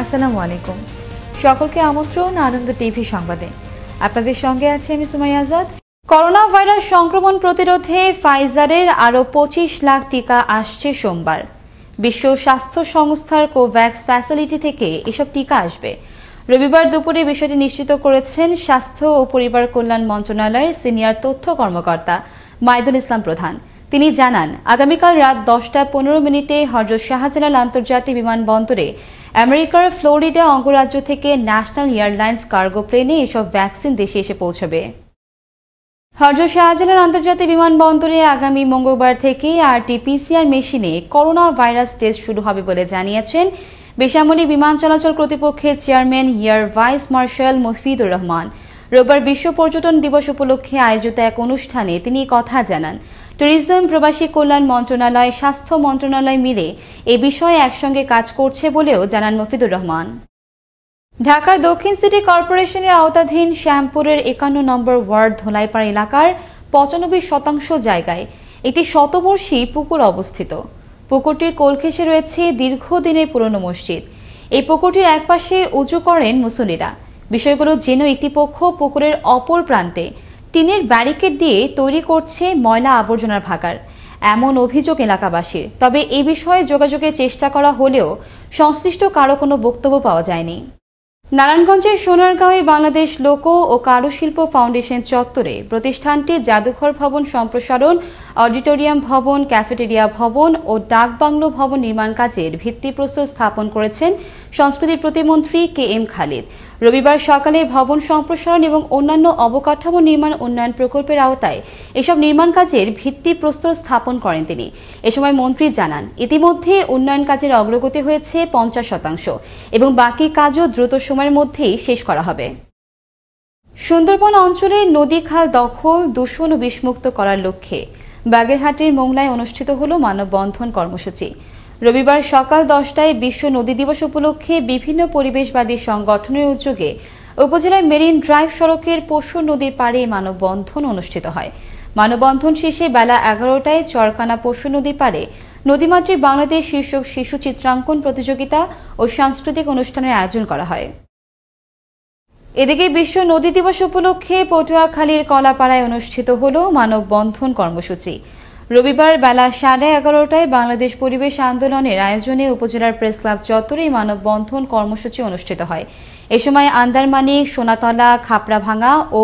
আসসালামু আলাইকুম সকলকে আমন্ত্রণ আনন্দ টিভি সংবাদে আপনাদের সঙ্গে আছে আমি সুমাই আজাদ করোনা ভাইরাস সংক্রমণ প্রতিরোধে ফাইজারের আরও পঁচিশ লাখ টিকা আসছে সোমবার বিশ্ব স্বাস্থ্য সংস্থার কোভ্যাক্স ফ্যাসিলিটি থেকে এসব টিকা আসবে রবিবার দুপুরে বিষয়টি নিশ্চিত করেছেন স্বাস্থ্য ও পরিবার কল্যাণ মন্ত্রণালয়ের সিনিয়র তথ্য কর্মকর্তা মাইদুল ইসলাম প্রধান তিনি জানান আগামীকাল রাত দশটা পনেরো মিনিটে হজরত শাহজালাল আন্তর্জাতিক বিমানবন্দরে আমেরিকার ফ্লোরিডা অঙ্গরাজ্য থেকে ন্যাশনাল এয়ারলাইন্স কার্গো প্লেনে এসব ভ্যাকসিন দেশে এসে পৌঁছবে হজরত শাহজালাল আন্তর্জাতিক বিমানবন্দরে আগামী মঙ্গলবার থেকে আরটিপিসিআর মেশিনে করোনা ভাইরাস টেস্ট শুরু হবে বলে জানিয়েছেন বেসামরিক বিমান চলাচল কর্তৃপক্ষের chairman air vice marshal Mufidur Rahman রোববার বিশ্ব পর্যটন দিবস উপলক্ষে আয়োজিত এক অনুষ্ঠানে তিনি কথা জানান ট্যুরিজম প্রবাসী কল্যাণ মন্ত্রণালয় স্বাস্থ্য মন্ত্রণালয় মিলে এ বিষয়ে একসঙ্গে কাজ করছে বলেও জানান মফিদুর রহমান ঢাকার দক্ষিণ সিটি কর্পোরেশনের আওতাধীন শ্যামপুরের একান্ন নম্বর ওয়ার্ড ধোলাইপাড় এলাকার পঁচানব্বই শতাংশ জায়গায় একটি শতবর্ষী পুকুর অবস্থিত পুকুরটির কোলখেসে রয়েছে দীর্ঘদিনের পুরনো মসজিদ এই পুকুরটির একপাশে উঁচু করেন মুসলিরা বিষয়গুলো যেন একটি পক্ষ পুকুরের অপর প্রান্তে টিনের ব্যারিকেড দিয়ে তৈরি করছে ময়লা আবর্জনার ভাগার এমন অভিযোগ এলাকাবাসীর তবে এ বিষয়ে যোগাযোগের চেষ্টা করা হলেও সংশ্লিষ্ট কারো কোনো বক্তব্য পাওয়া যায়নি নারায়ণগঞ্জের সোনারগাঁওয়ে বাংলাদেশ লোক ও কারুশিল্প ফাউন্ডেশন চত্বরে প্রতিষ্ঠানটি জাদুঘর ভবন সম্প্রসারণ অডিটোরিয়াম ভবন ক্যাফেটেরিয়া ভবন ও ডাকবাংলো ভবন নির্মাণ কাজের ভিত্তিপ্রস্তর স্থাপন করেছেন সংস্কৃতির প্রতিমন্ত্রী কে এম খালিদ রবিবার সকালে ভবন সম্প্রসারণ এবং অন্যান্য অবকাঠামো নির্মাণ উন্নয়ন প্রকল্পের আওতায় এসব নির্মাণ কাজের ভিত্তি প্রস্তর স্থাপন করেন তিনি এ সময় মন্ত্রী জানান ইতিমধ্যে উন্নয়ন কাজের অগ্রগতি হয়েছে পঞ্চাশ শতাংশ এবং বাকি কাজও দ্রুত সময়ের মধ্যেই শেষ করা হবে সুন্দরবন অঞ্চলে নদী খাল দখল দূষণ ও বিষমুক্ত করার লক্ষ্যে বাগেরহাটের মোংলায় অনুষ্ঠিত হল মানববন্ধন কর্মসূচি রবিবার সকাল দশটায় বিশ্ব নদী দিবস উপলক্ষে বিভিন্ন পরিবেশবাদী সংগঠনের উদ্যোগে উপজেলায় মেরিন ড্রাইভ সড়কের পশু নদীর পাড়ে মানববন্ধন অনুষ্ঠিত হয় মানববন্ধন শেষে বেলা এগারোটায় চরকানা পশু নদীর পাড়ে নদীমাতৃ বাংলাদেশ শীর্ষক শিশু চিত্রাঙ্কন প্রতিযোগিতা ও সাংস্কৃতিক অনুষ্ঠানের আয়োজন করা হয় এদিকে বিশ্ব নদী দিবস উপলক্ষে পটুয়াখালীর কলাপাড়ায় অনুষ্ঠিত হল মানববন্ধন কর্মসূচি রবিবার বেলা সাড়ে এগারোটায় বাংলাদেশ পরিবেশ আন্দোলনের আয়োজনে উপজেলার প্রেস ক্লাব চত্বরে মানববন্ধন কর্মসূচি অনুষ্ঠিত হয় এ সময় আন্দারমানি সোনাতলা খাপড়াভাঙা ও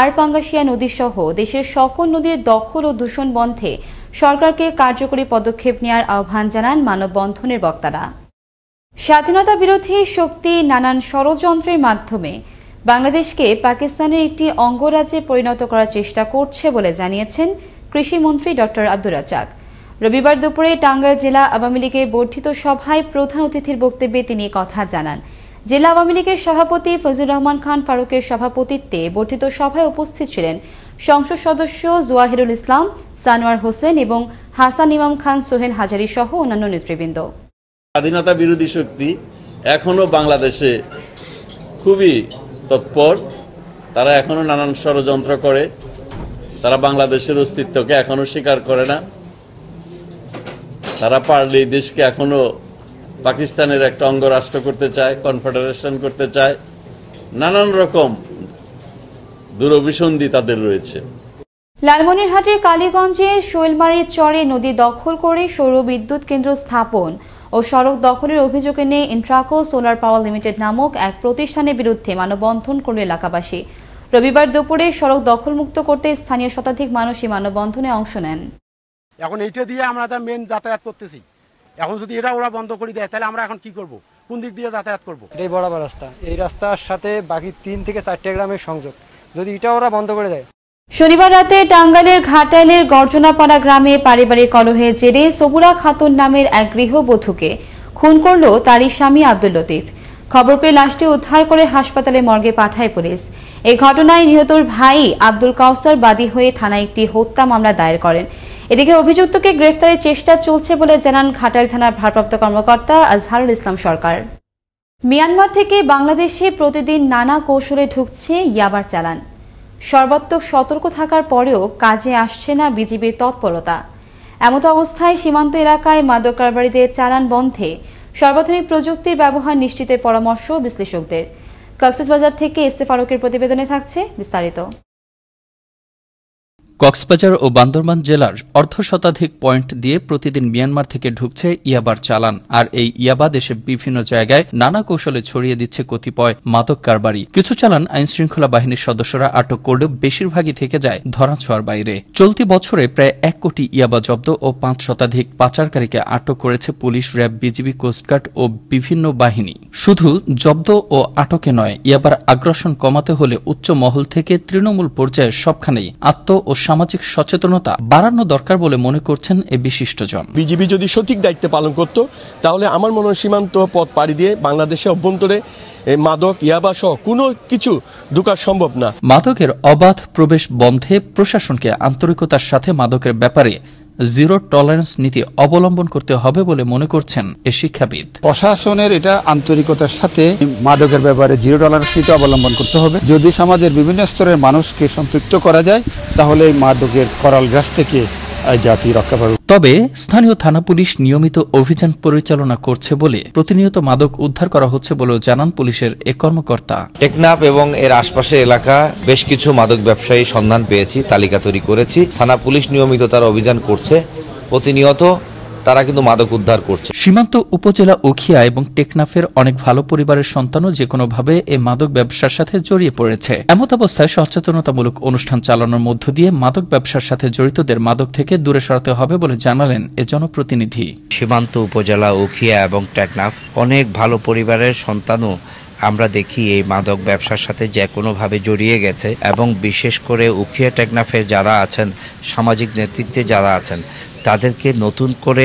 আরপাঙ্গাসিয়া নদীসহ দেশের সকল নদীর দখল ও দূষণ বন্ধে সরকারকে কার্যকরী পদক্ষেপ নেওয়ার আহ্বান জানান মানববন্ধনের বক্তারা স্বাধীনতা বিরোধী শক্তি নানান ষড়যন্ত্রের মাধ্যমে বাংলাদেশকে পাকিস্তানের একটি অঙ্গরাজ্যে পরিণত করার চেষ্টা করছে বলে জানিয়েছেন কৃষিমন্ত্রী ডক্টর আব্দুর রাজাক রবিবার দুপুরে টাঙ্গাইল জেলা আওয়ামী লীগের বর্ধিত সভায় প্রধান অতিথির বক্তব্যে তিনি কথা জানান জেলা আওয়ামী লীগের সভাপতি ফজুর রহমান খান ফারুকের সভাপতিত্বে বর্ধিত সভায় উপস্থিত ছিলেন সংসদ সদস্য জোয়াহিরুল ইসলাম সানোয়ার হোসেন এবং হাসান ইমাম খান সোহেন হাজারি সহ অন্যান্য নেতৃবৃন্দ স্বাধীনতা বিরোধী শক্তি এখনো বাংলাদেশে খুবই তৎপর তারা এখনো নানান ষড়যন্ত্র করে তারা বাংলাদেশের অস্তিত্বকে এখনো স্বীকার করে না তারা পারলে দেশকে এখনো পাকিস্তানের একটা অঙ্গরাষ্ট্র করতে চায় কনফেডারেশন করতে চায় নানান রকম দুরভিসন্ধি তাদের রয়েছে লালমনিরহাটের কালীগঞ্জে শৈলমারির চরে নদী দখল করে সৌর বিদ্যুৎ কেন্দ্র স্থাপন ও সড়ক দখলের অভিযোগে নিয়ে ইন্ট্রাকো সোলার পাওয়ার লিমিটেড নামক এক প্রতিষ্ঠানের বিরুদ্ধে মানববন্ধন করল এলাকাবাসী রবিবার দুপুরে সড়ক দখলমুক্ত করতে স্থানীয় শতাধিক মানুষই মানববন্ধনে অংশ নেন এখন এইটা দিয়ে আমরা মেন যাতায়াত করতেছি এখন যদি এটা ওরা বন্ধ করে দেয় তাহলে আমরা এখন কি করব কোন দিক দিয়ে যাতায়াত করব এটাই বরাবর রাস্তা এই রাস্তার সাথে বাকি তিন থেকে চারটে গ্রামের সংযোগ যদি এটা ওরা বন্ধ করে দেয় শনিবার রাতে টাঙ্গাইলের ঘাটাইলের গর্জনাপাড়া গ্রামে পারিবারিক কলহের জেরে সবুরা খাতুন নামের এক গৃহবধূকে খুন করল তারই স্বামী আব্দুল লতিফ খবর পেয়ে লাশটি উদ্ধার করে হাসপাতালে মর্গে পাঠায় পুলিশ এই ঘটনায় নিহতর ভাই আব্দুল কাউসার বাদী হয়ে থানায় একটি হত্যা মামলা দায়ের করেন এদিকে অভিযুক্তকে গ্রেফতারের চেষ্টা চলছে বলে জানান ঘাটাল থানার ভারপ্রাপ্ত কর্মকর্তা আজহারুল ইসলাম সরকার মিয়ানমার থেকে বাংলাদেশে প্রতিদিন নানা কৌশলে ঢুকছে ইয়াবার চালান সর্বাত্মক সতর্ক থাকার পরেও কাজে আসছে না বিজিবির তৎপরতা এমতো অবস্থায় সীমান্ত এলাকায় মাদক কারবারিদের চালান বন্ধে সর্বাধুনিক প্রযুক্তির ব্যবহার নিশ্চিতের পরামর্শ বিশ্লেষকদের কক্সেসবাজার থেকে ইস্তেফারকের প্রতিবেদনে থাকছে বিস্তারিত কক্সবাজার ও বান্দরবান জেলার অর্ধ শতাধিক পয়েন্ট দিয়ে প্রতিদিন মিয়ানমার থেকে ঢুকছে ইয়াবার চালান আর এই ইয়াবা দেশে বিভিন্ন জায়গায় নানা কৌশলে ছড়িয়ে দিচ্ছে কতিপয় মাদক কারবারি কিছু চালান আইন শৃঙ্খলা বাহিনীর সদস্যরা আটক করলেও বেশিরভাগই থেকে যায় ধরাছোঁয়ার বাইরে চলতি বছরে প্রায় এক কোটি ইয়াবা জব্দ ও পাঁচ শতাধিক পাচারকারীকে আটক করেছে পুলিশ র্যাব বিজিবি কোস্টগার্ড ও বিভিন্ন বাহিনী শুধু জব্দ ও আটকে নয় ইয়াবার আগ্রাসন কমাতে হলে উচ্চ মহল থেকে তৃণমূল পর্যায়ে সবখানেই আত্ম ও সামাজিক সচেতনতা বাড়ানো দরকার বলে মনে করছেন এ বিশিষ্টজন বিজিবি যদি সঠিক দায়িত্ব পালন করত তাহলে আমার মনে হয় সীমান্ত পথ পাড়ি দিয়ে বাংলাদেশে অভ্যন্তরে মাদক ইয়াবা সহ কোনো কিছু ঢুকার সম্ভব না মাদকের অবাধ প্রবেশ বন্ধে প্রশাসনকে আন্তরিকতার সাথে মাদকের ব্যাপারে জিরো টলারেন্স নীতি অবলম্বন করতে হবে বলে মনে করছেন এ শিক্ষাবিদ প্রশাসনের এটা আন্তরিকতার সাথে মাদকের ব্যাপারে জিরো টলারেন্স নীতি অবলম্বন করতে হবে যদি সমাজের বিভিন্ন স্তরের মানুষকে সম্পৃক্ত করা যায় তাহলে এই মাদকের করাল গাছ থেকে জাতি রক্ষা পাবে তবে স্থানীয় থানা পুলিশ নিয়মিত অভিযান পরিচালনা করছে বলে প্রতিনিয়ত মাদক উদ্ধার করা হচ্ছে বলেও জানান পুলিশের এ কর্মকর্তা টেকনাফ এবং এর আশপাশে এলাকা বেশ কিছু মাদক ব্যবসায়ী সন্ধান পেয়েছি তালিকা তৈরি করেছি থানা পুলিশ নিয়মিত তার অভিযান করছে প্রতিনিয়ত তারা কিন্তু মাদক উদ্ধার করছে সীমান্ত উপজেলা উখিয়া এবং টেকনাফের অনেক ভালো পরিবারের সন্তানও যে কোনোভাবে এই মাদক ব্যবসার সাথে জড়িয়ে পড়েছে এমত অবস্থায় সচেতনতামূলক অনুষ্ঠান চালানোর মধ্য দিয়ে মাদক ব্যবসার সাথে জড়িতদের মাদক থেকে দূরে সরাতে হবে বলে জানালেন এ জনপ্রতিনিধি সীমান্ত উপজেলা উখিয়া এবং টেকনাফ অনেক ভালো পরিবারের সন্তানও আমরা দেখি এই মাদক ব্যবসার সাথে যে কোনোভাবে জড়িয়ে গেছে এবং বিশেষ করে উখিয়া টেকনাফে যারা আছেন সামাজিক নেতৃত্বে যারা আছেন তাদেরকে নতুন করে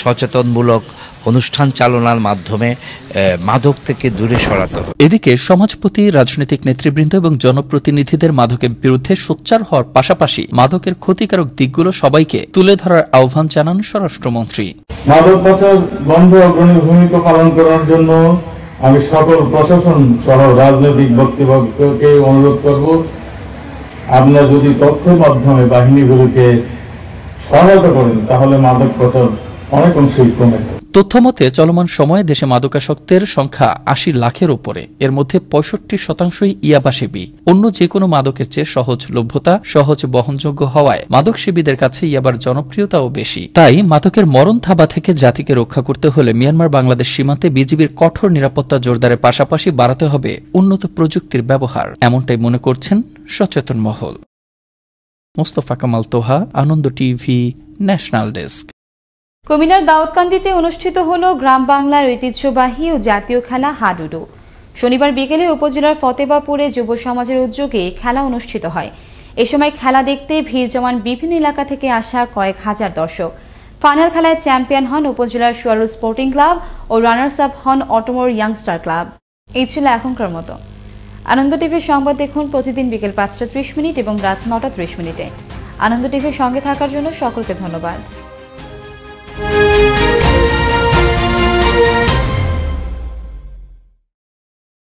সচেতনমূলক অনুষ্ঠান চালনার মাধ্যমে মাদক থেকে দূরে সরাতে হবে এদিকে সমাজপতি রাজনৈতিক নেতৃবৃন্দ এবং জনপ্রতিনিধিদের মাদকের বিরুদ্ধে সোচ্চার হওয়ার পাশাপাশি মাদকের ক্ষতিকারক দিকগুলো সবাইকে তুলে ধরার আহ্বান জানান স্বরাষ্ট্রমন্ত্রী মাদক পাচার বন্ধ অগ্রণী ভূমিকা পালন করার জন্য আমি সকল প্রশাসন সহ রাজনৈতিক বক্তব্যকে অনুরোধ করব আপনারা যদি তথ্য মাধ্যমে বাহিনীগুলোকে তাহলে মাদক অনেক তথ্যমতে চলমান সময়ে দেশে মাদকাসক্তের সংখ্যা আশি লাখের ওপরে এর মধ্যে পঁয়ষট্টি শতাংশই ইয়াবা সেবী অন্য যে কোনো মাদকের চেয়ে সহজ লভ্যতা সহজ বহনযোগ্য হওয়ায় মাদক কাছে ইয়াবার জনপ্রিয়তাও বেশি তাই মাদকের মরণ থাবা থেকে জাতিকে রক্ষা করতে হলে মিয়ানমার বাংলাদেশ সীমান্তে বিজিবির কঠোর নিরাপত্তা জোরদারের পাশাপাশি বাড়াতে হবে উন্নত প্রযুক্তির ব্যবহার এমনটাই মনে করছেন সচেতন মহল Mostafa Kamal Toha Ananda TV national desk কুমিলার দাউদকান্দিতে অনুষ্ঠিত হল গ্রাম বাংলার ঐতিহ্যবাহী ও জাতীয় খেলা হাডুডু শনিবার বিকেলে উপজেলার ফতেবাপুরে যুব সমাজের উদ্যোগে খেলা অনুষ্ঠিত হয় এ সময় খেলা দেখতে ভিড় জমান বিভিন্ন এলাকা থেকে আসা কয়েক হাজার দর্শক ফাইনাল খেলায় চ্যাম্পিয়ন হন উপজেলার সুয়ারু স্পোর্টিং ক্লাব ও রানার্স আপ হন অটোমোর ইয়াংস্টার ক্লাব এই ছিল এখনকার মতো আনন্দ টিভির সংবাদ দেখুন প্রতিদিন বিকেল পাঁচটা ত্রিশ মিনিট এবং রাত নটা ত্রিশ মিনিটে আনন্দ টিভির সঙ্গে থাকার জন্য সকলকে ধন্যবাদ